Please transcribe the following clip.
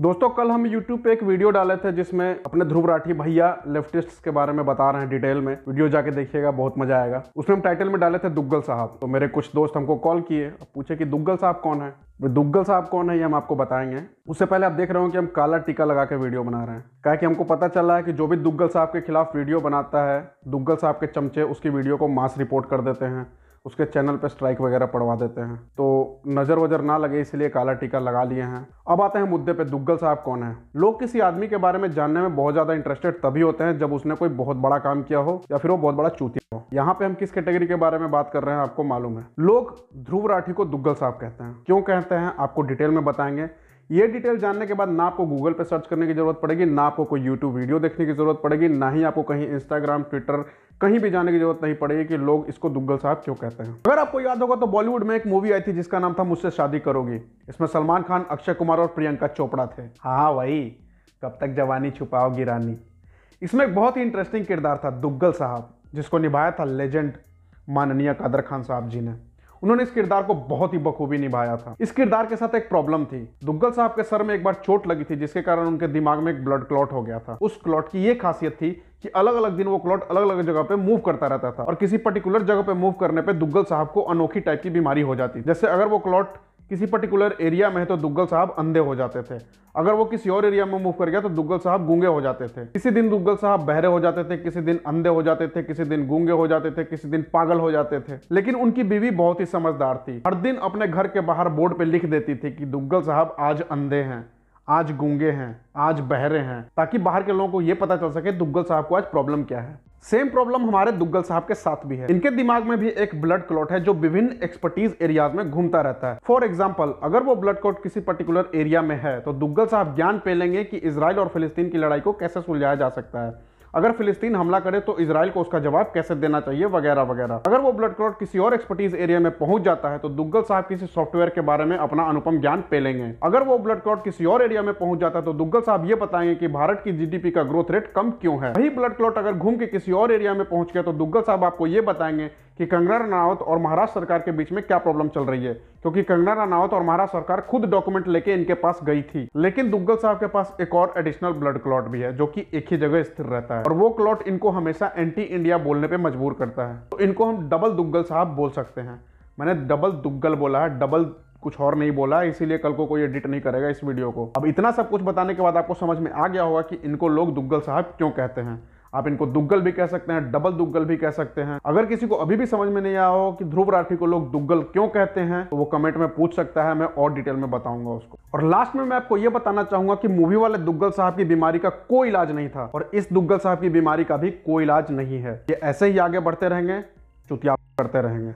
दोस्तों कल हम YouTube पे एक वीडियो डाले थे जिसमें अपने ध्रुव राठी भैया लेफ्टिस्ट के बारे में बता रहे हैं डिटेल में वीडियो जाके देखिएगा बहुत मजा आएगा उसमें हम टाइटल में डाले थे दुग्गल साहब तो मेरे कुछ दोस्त हमको कॉल किए पूछे कि दुग्गल साहब कौन है दुग्गल साहब कौन है ये हम आपको बताएंगे उससे पहले आप देख रहे हो कि हम काला टीका लगा के वीडियो बना रहे हैं क्या कि हमको पता चल रहा है कि जो भी दुग्गल साहब के खिलाफ वीडियो बनाता है दुग्गल साहब के चमचे उसकी वीडियो को मास रिपोर्ट कर देते हैं उसके चैनल पे स्ट्राइक वगैरह पड़वा देते हैं तो नज़र वजर ना लगे इसलिए काला टीका लगा लिए हैं अब आते हैं मुद्दे पे दुग्गल साहब कौन है लोग किसी आदमी के बारे में जानने में बहुत ज़्यादा इंटरेस्टेड तभी होते हैं जब उसने कोई बहुत बड़ा काम किया हो या फिर वो बहुत बड़ा चूती हो यहाँ पे हम किस कैटेगरी के बारे में बात कर रहे हैं आपको मालूम है लोग ध्रुव राठी को दुग्गल साहब कहते हैं क्यों कहते हैं आपको डिटेल में बताएंगे ये डिटेल जानने के बाद ना आपको गूगल पर सर्च करने की ज़रूरत पड़ेगी ना आपको कोई यूट्यूब वीडियो देखने की ज़रूरत पड़ेगी ना ही आपको कहीं इंस्टाग्राम ट्विटर कहीं भी जाने की जरूरत नहीं पड़ेगी कि लोग इसको दुग्गल साहब क्यों कहते हैं अगर आपको याद होगा तो बॉलीवुड में एक मूवी आई थी जिसका नाम था मुझसे शादी करोगी इसमें सलमान खान अक्षय कुमार और प्रियंका चोपड़ा थे हाँ वही कब तक जवानी छुपाओगी रानी इसमें एक बहुत ही इंटरेस्टिंग किरदार था दुग्गल साहब जिसको निभाया था लेजेंड माननीय कादर खान साहब जी ने उन्होंने इस किरदार को बहुत ही बखूबी निभाया था इस किरदार के साथ एक प्रॉब्लम थी दुग्गल साहब के सर में एक बार चोट लगी थी जिसके कारण उनके दिमाग में एक ब्लड क्लॉट हो गया था उस क्लॉट की यह खासियत थी कि अलग अलग दिन वो क्लॉट अलग अलग जगह पे मूव करता रहता था और किसी पर्टिकुलर जगह पे मूव करने पे दुग्गल साहब को अनोखी टाइप की बीमारी हो जाती जैसे अगर वो क्लॉट किसी पर्टिकुलर एरिया में है तो दुग्गल साहब अंधे हो जाते थे अगर वो किसी और एरिया में मूव कर गया तो दुग्गल साहब गूंगे हो जाते थे किसी दिन दुग्गल साहब बहरे हो जाते थे किसी दिन अंधे हो जाते थे किसी दिन गूंगे हो जाते थे किसी दिन पागल हो जाते थे लेकिन उनकी बीवी बहुत ही समझदार थी हर दिन अपने घर के बाहर बोर्ड पे लिख देती थी कि दुग्गल साहब आज अंधे हैं आज गूंगे हैं आज बहरे हैं ताकि बाहर के लोगों को ये पता चल सके दुग्गल साहब को आज प्रॉब्लम क्या है सेम प्रॉब्लम हमारे दुग्गल साहब के साथ भी है इनके दिमाग में भी एक ब्लड क्लॉट है जो विभिन्न एक्सपर्टीज एरियाज में घूमता रहता है फॉर एग्जाम्पल अगर वो ब्लड क्लॉट किसी पर्टिकुलर एरिया में है तो दुग्गल साहब ज्ञान पे लेंगे कि इसराइल और फिलिस्तीन की लड़ाई को कैसे सुलझाया जा सकता है अगर फिलिस्तीन हमला करे तो इसराइल को उसका जवाब कैसे देना चाहिए वगैरह वगैरह अगर वो ब्लड क्लॉट किसी और एक्सपर्टीज एरिया में पहुंच जाता है तो दुग्गल साहब किसी सॉफ्टवेयर के बारे में अपना अनुपम ज्ञान पे लेंगे अगर वो ब्लड क्लॉट किसी और एरिया में पहुंच जाता है तो दुग्गल साहब ये बताएंगे कि भारत की जीडीपी का ग्रोथ रेट कम क्यों है वही ब्लड क्लॉट अगर घूम के किसी और एरिया में पहुंच गया तो दुग्गल साहब आपको ये बताएंगे कि कंगना रनावत और महाराष्ट्र सरकार के बीच में क्या प्रॉब्लम चल रही है क्योंकि कंगना रनावत और महाराष्ट्र सरकार खुद डॉक्यूमेंट लेके इनके पास गई थी लेकिन दुग्गल साहब के पास एक और एडिशनल ब्लड क्लॉट भी है जो कि एक ही जगह स्थिर रहता है और वो क्लॉट इनको हमेशा एंटी इंडिया बोलने पर मजबूर करता है तो इनको हम डबल दुग्गल साहब बोल सकते हैं मैंने डबल दुग्गल बोला है डबल कुछ और नहीं बोला इसीलिए कल को कोई एडिट नहीं करेगा इस वीडियो को अब इतना सब कुछ बताने के बाद आपको समझ में आ गया होगा कि इनको लोग दुग्गल साहब क्यों कहते हैं आप इनको दुग्गल भी कह सकते हैं डबल दुग्गल भी कह सकते हैं अगर किसी को अभी भी समझ में नहीं आया हो कि ध्रुव राठी को लोग दुग्गल क्यों कहते हैं तो वो कमेंट में पूछ सकता है मैं और डिटेल में बताऊंगा उसको और लास्ट में मैं आपको ये बताना चाहूंगा कि मूवी वाले दुग्गल साहब की बीमारी का कोई इलाज नहीं था और इस दुग्गल साहब की बीमारी का भी कोई इलाज नहीं है ये ऐसे ही आगे बढ़ते रहेंगे चुतिया करते रहेंगे